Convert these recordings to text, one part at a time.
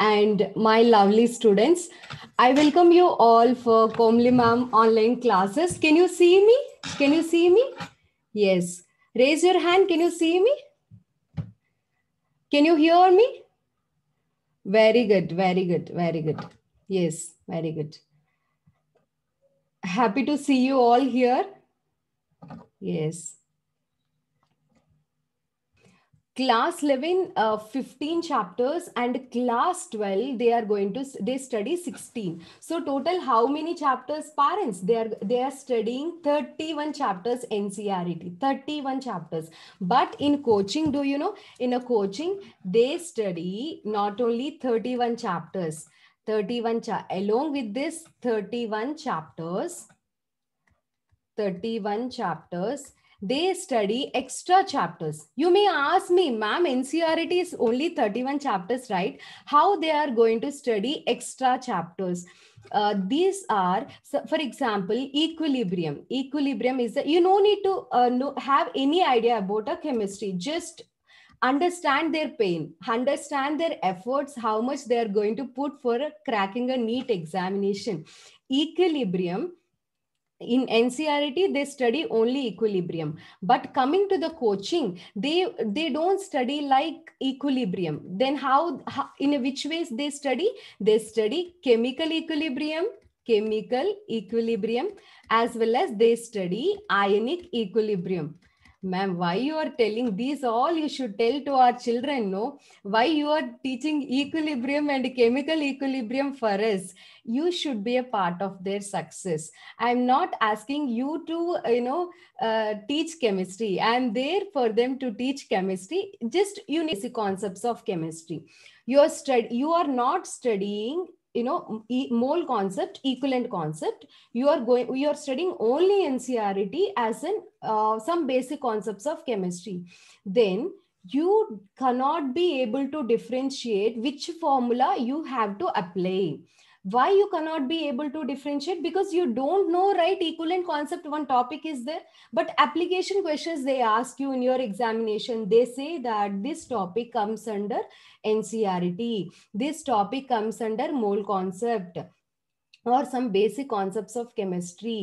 and my lovely students. I welcome you all for Komli Ma'am online classes. Can you see me? Can you see me? Yes. Raise your hand. Can you see me? Can you hear me? Very good. Very good. Very good. Yes. Very good. Happy to see you all here. Yes class 11 uh, 15 chapters and class 12 they are going to they study 16 so total how many chapters parents they are they are studying 31 chapters ncrt 31 chapters but in coaching do you know in a coaching they study not only 31 chapters 31 cha- along with this 31 chapters 31 chapters they study extra chapters. You may ask me, ma'am, NCRT is only 31 chapters, right? How they are going to study extra chapters? Uh, these are, so for example, equilibrium. Equilibrium is, a, you no need to uh, know, have any idea about a chemistry. Just understand their pain, understand their efforts, how much they are going to put for cracking a neat examination. Equilibrium in ncrt they study only equilibrium but coming to the coaching they they don't study like equilibrium then how, how in which ways they study they study chemical equilibrium chemical equilibrium as well as they study ionic equilibrium ma'am why you are telling these all you should tell to our children no why you are teaching equilibrium and chemical equilibrium for us you should be a part of their success i'm not asking you to you know uh, teach chemistry i'm there for them to teach chemistry just you need the concepts of chemistry you're stud- you are not studying you know e mole concept equivalent concept you are going you are studying only ncrt as in uh, some basic concepts of chemistry then you cannot be able to differentiate which formula you have to apply why you cannot be able to differentiate because you don't know right equivalent concept one topic is there but application questions they ask you in your examination they say that this topic comes under ncrt this topic comes under mole concept or some basic concepts of chemistry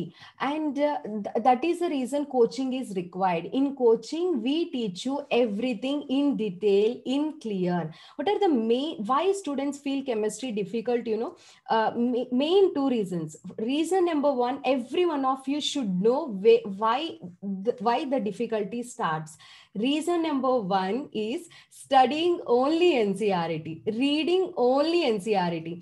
and uh, th that is the reason coaching is required in coaching we teach you everything in detail in clear what are the main why students feel chemistry difficult you know uh, ma main two reasons reason number one every one of you should know why why the difficulty starts reason number one is studying only ncrt reading only ncrt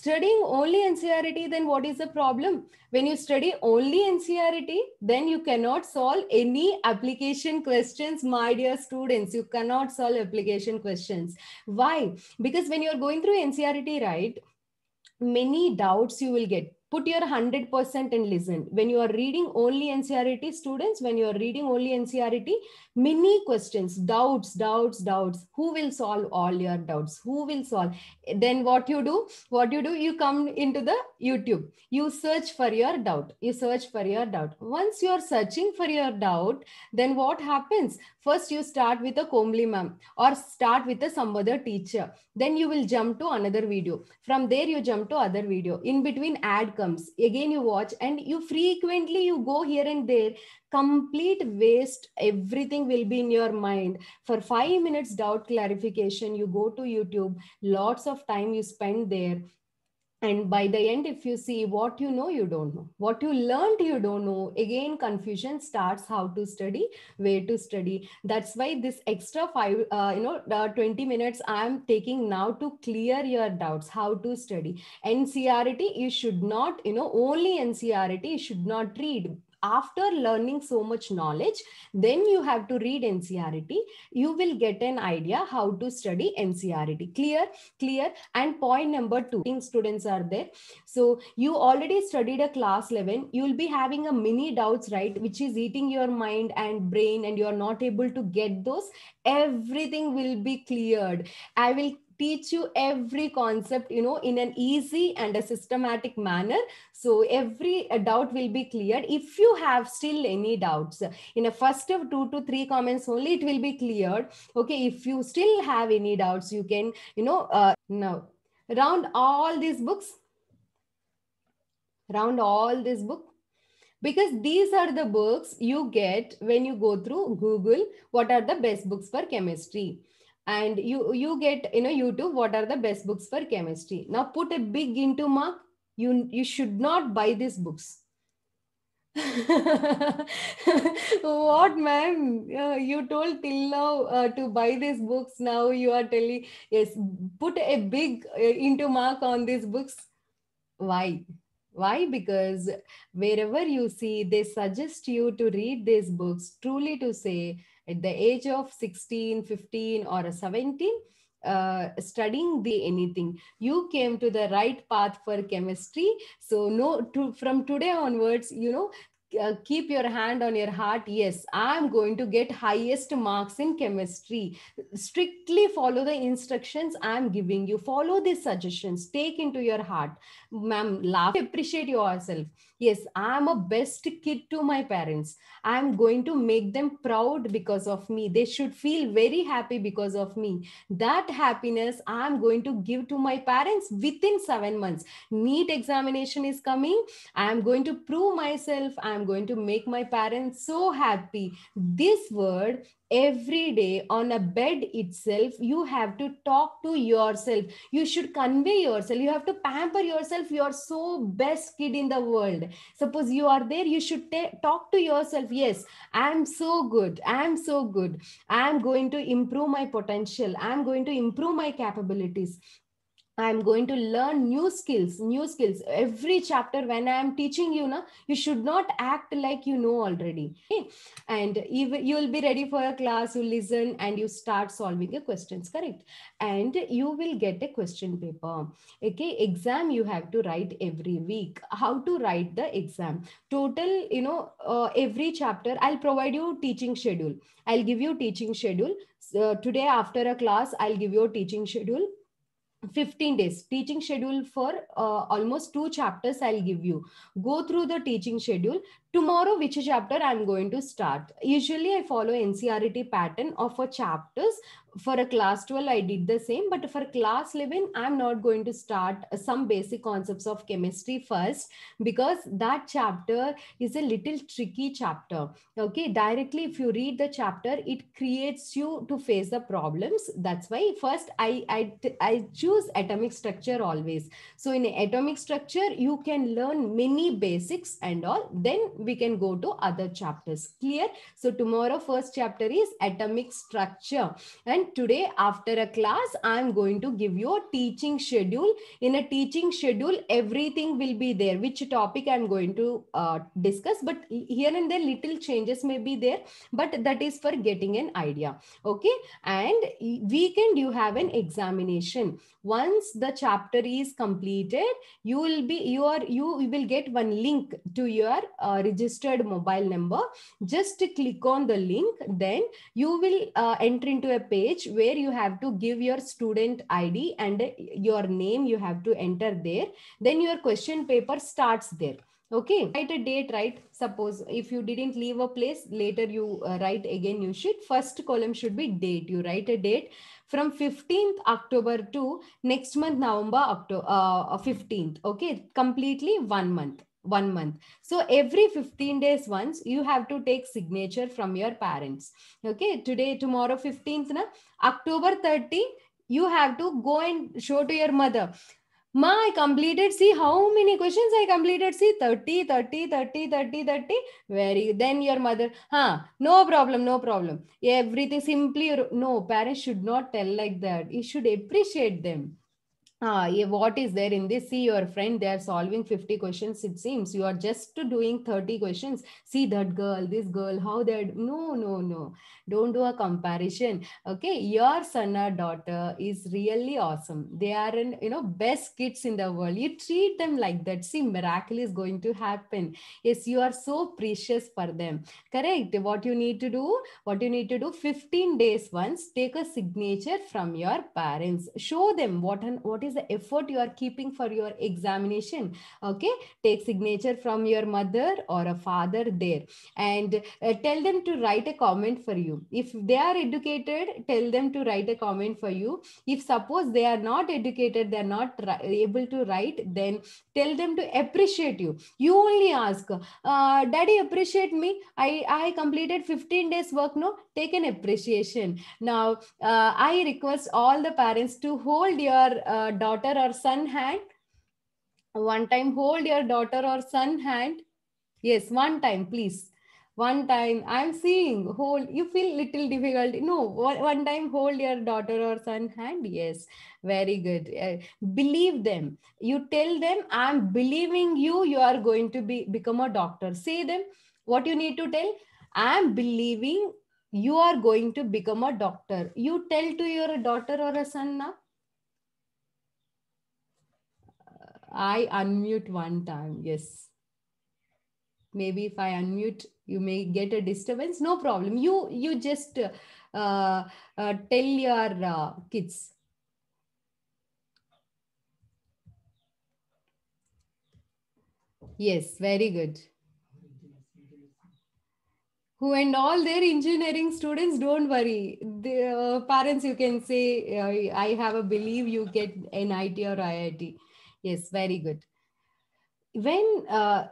studying only ncrt then what is the problem? When you study only NCRT, then you cannot solve any application questions, my dear students. You cannot solve application questions. Why? Because when you're going through NCRT, right, many doubts you will get put your 100% and listen. When you are reading only NCRT students, when you are reading only NCRT, many questions doubts doubts doubts who will solve all your doubts who will solve then what you do what you do you come into the youtube you search for your doubt you search for your doubt once you are searching for your doubt then what happens first you start with a comely ma'am or start with a some other teacher then you will jump to another video from there you jump to other video in between ad comes again you watch and you frequently you go here and there complete waste everything will be in your mind. For five minutes doubt clarification, you go to YouTube, lots of time you spend there and by the end if you see what you know you don't know what you learned you don't know again confusion starts how to study where to study that's why this extra five uh, you know uh, 20 minutes i'm taking now to clear your doubts how to study ncrt you should not you know only ncrt you should not read after learning so much knowledge, then you have to read NCRT. You will get an idea how to study NCRT. Clear, clear. And point number two, students are there. So you already studied a class 11. You'll be having a mini doubts, right? Which is eating your mind and brain and you're not able to get those. Everything will be cleared. I will teach you every concept, you know, in an easy and a systematic manner. So every doubt will be cleared. If you have still any doubts in a first of two to three comments only, it will be cleared. Okay. If you still have any doubts, you can, you know, uh, now round all these books, round all this book because these are the books you get when you go through google what are the best books for chemistry and you you get you know youtube what are the best books for chemistry now put a big into mark you you should not buy these books what ma'am uh, you told till now uh, to buy these books now you are telling yes put a big uh, into mark on these books why why because wherever you see they suggest you to read these books truly to say at the age of 16, 15, or 17, uh, studying the anything you came to the right path for chemistry so no to, from today onwards you know uh, keep your hand on your heart yes i'm going to get highest marks in chemistry strictly follow the instructions i'm giving you follow the suggestions take into your heart ma'am laugh appreciate yourself yes i'm a best kid to my parents i'm going to make them proud because of me they should feel very happy because of me that happiness i'm going to give to my parents within 7 months neat examination is coming i'm going to prove myself i'm going to make my parents so happy this word every day on a bed itself you have to talk to yourself you should convey yourself you have to pamper yourself you are so best kid in the world suppose you are there you should t- talk to yourself yes i am so good i am so good i am going to improve my potential i am going to improve my capabilities i'm going to learn new skills new skills every chapter when i am teaching you know you should not act like you know already okay? and you will be ready for a class you listen and you start solving the questions correct and you will get a question paper okay exam you have to write every week how to write the exam total you know uh, every chapter i'll provide you teaching schedule i'll give you teaching schedule uh, today after a class i'll give you a teaching schedule 15 days teaching schedule for uh, almost two chapters i'll give you go through the teaching schedule tomorrow which chapter i'm going to start usually i follow ncrt pattern of a chapters for a class 12 i did the same but for class 11 i'm not going to start some basic concepts of chemistry first because that chapter is a little tricky chapter okay directly if you read the chapter it creates you to face the problems that's why first i i, I choose atomic structure always so in atomic structure you can learn many basics and all then we can go to other chapters clear so tomorrow first chapter is atomic structure and and today, after a class, I'm going to give you a teaching schedule. In a teaching schedule, everything will be there, which topic I'm going to uh, discuss. But here and there, little changes may be there, but that is for getting an idea. Okay. And weekend, you have an examination. Once the chapter is completed, you will be, your you will get one link to your uh, registered mobile number. Just click on the link. Then you will uh, enter into a page page where you have to give your student ID and your name you have to enter there. Then your question paper starts there okay write a date right suppose if you didn't leave a place later you uh, write again you should first column should be date you write a date from 15th october to next month november october uh, 15th okay completely one month one month so every 15 days once you have to take signature from your parents okay today tomorrow 15th na october 30 you have to go and show to your mother ma i completed see how many questions i completed see 30 30 30 30 30 very then your mother huh no problem no problem everything simply no parents should not tell like that you should appreciate them uh, what is there in this see your friend they are solving 50 questions it seems you are just doing 30 questions see that girl this girl how they are no no no don't do a comparison okay your son or daughter is really awesome they are in you know best kids in the world you treat them like that see miracle is going to happen yes you are so precious for them correct what you need to do what you need to do 15 days once take a signature from your parents show them what an what is is the effort you are keeping for your examination okay take signature from your mother or a father there and uh, tell them to write a comment for you if they are educated tell them to write a comment for you if suppose they are not educated they are not able to write then tell them to appreciate you you only ask uh, daddy appreciate me i i completed 15 days work no take an appreciation now uh, i request all the parents to hold your uh, daughter or son hand one time hold your daughter or son hand yes one time please one time i'm seeing hold you feel little difficult no one time hold your daughter or son hand yes very good uh, believe them you tell them i'm believing you you are going to be become a doctor say them what you need to tell i'm believing you are going to become a doctor you tell to your daughter or a son now I unmute one time. Yes. Maybe if I unmute, you may get a disturbance. No problem. You you just uh, uh, tell your uh, kids. Yes, very good. Who and all their engineering students, don't worry. The uh, parents, you can say, uh, I have a belief you get NIT or IIT. Yes, very good. When uh,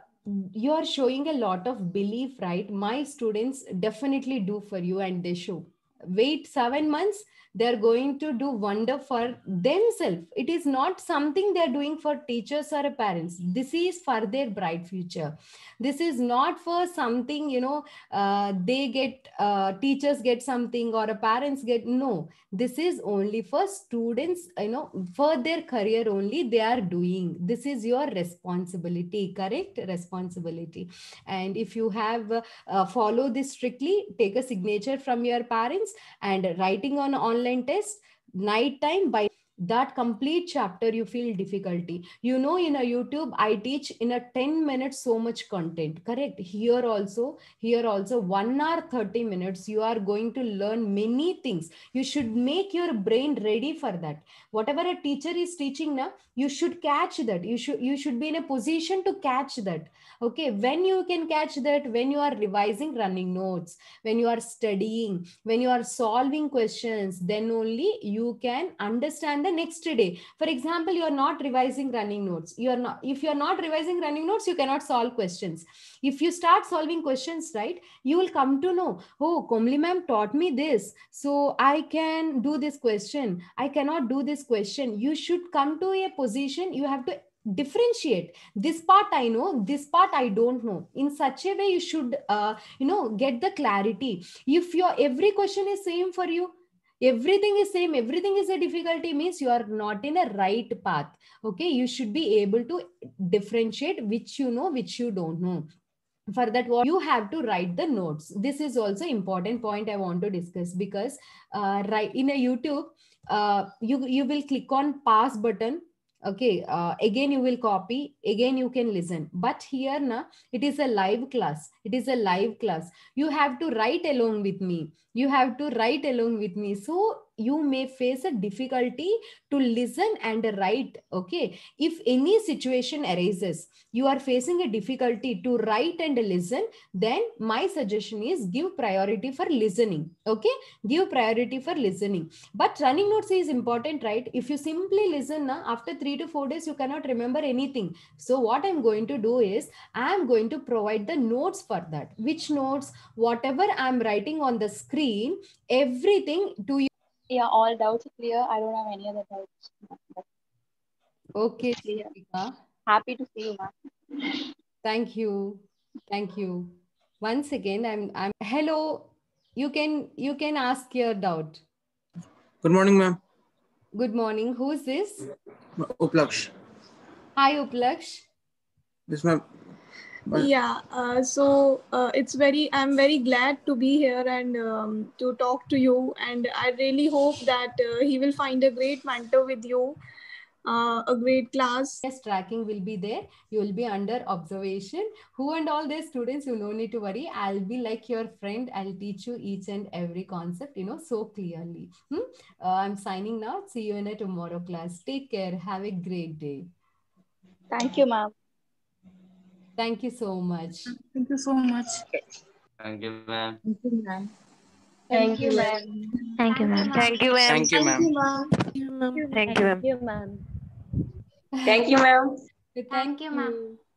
you're showing a lot of belief, right? My students definitely do for you and they show wait seven months, they're going to do wonder for themselves. It is not something they're doing for teachers or parents. This is for their bright future. This is not for something, you know, uh, they get, uh, teachers get something or parents get, no, this is only for students, you know, for their career only they are doing. This is your responsibility, correct? Responsibility. And if you have uh, follow this strictly, take a signature from your parents and writing on online test night time by that complete chapter you feel difficulty you know in a youtube i teach in a 10 minutes so much content correct here also here also 1 hour 30 minutes you are going to learn many things you should make your brain ready for that whatever a teacher is teaching now you should catch that you should you should be in a position to catch that okay when you can catch that when you are revising running notes when you are studying when you are solving questions then only you can understand the next day for example you are not revising running notes you are not if you are not revising running notes you cannot solve questions if you start solving questions right you will come to know oh komli ma'am taught me this so i can do this question i cannot do this question you should come to a position you have to differentiate this part i know this part i don't know in such a way you should uh, you know get the clarity if your every question is same for you everything is same everything is a difficulty means you are not in a right path okay you should be able to differentiate which you know which you don't know for that what you have to write the notes this is also important point i want to discuss because uh, right in a youtube uh, you you will click on pass button okay uh, again you will copy again you can listen but here na it is a live class it is a live class you have to write along with me you have to write along with me so you may face a difficulty to listen and write okay if any situation arises you are facing a difficulty to write and listen then my suggestion is give priority for listening okay give priority for listening but running notes is important right if you simply listen na, after 3 to 4 days you cannot remember anything so what i'm going to do is i am going to provide the notes for that which notes whatever i'm writing on the screen everything to yeah, all doubts are clear. I don't have any other doubts. Okay, clear. Happy to see you, ma'am. Thank you. Thank you. Once again, I'm I'm hello. You can you can ask your doubt. Good morning, ma'am. Good morning. Who is this? Upalaksh. Hi, Upalaksh. This ma'am. But yeah, uh, so uh, it's very, I'm very glad to be here and um, to talk to you. And I really hope that uh, he will find a great mentor with you, uh, a great class. Yes, tracking will be there. You will be under observation. Who and all the students, you no need to worry. I'll be like your friend. I'll teach you each and every concept, you know, so clearly. Hmm? Uh, I'm signing now. See you in a tomorrow class. Take care. Have a great day. Thank you, ma'am. Thank you so much. Thank you so much. Thank you, ma'am. Thank you, ma'am. Thank you, ma'am. Thank you, ma'am. Thank you, ma'am. Thank you, ma'am. Thank you, ma'am. Thank you, ma'am. Thank you, ma'am.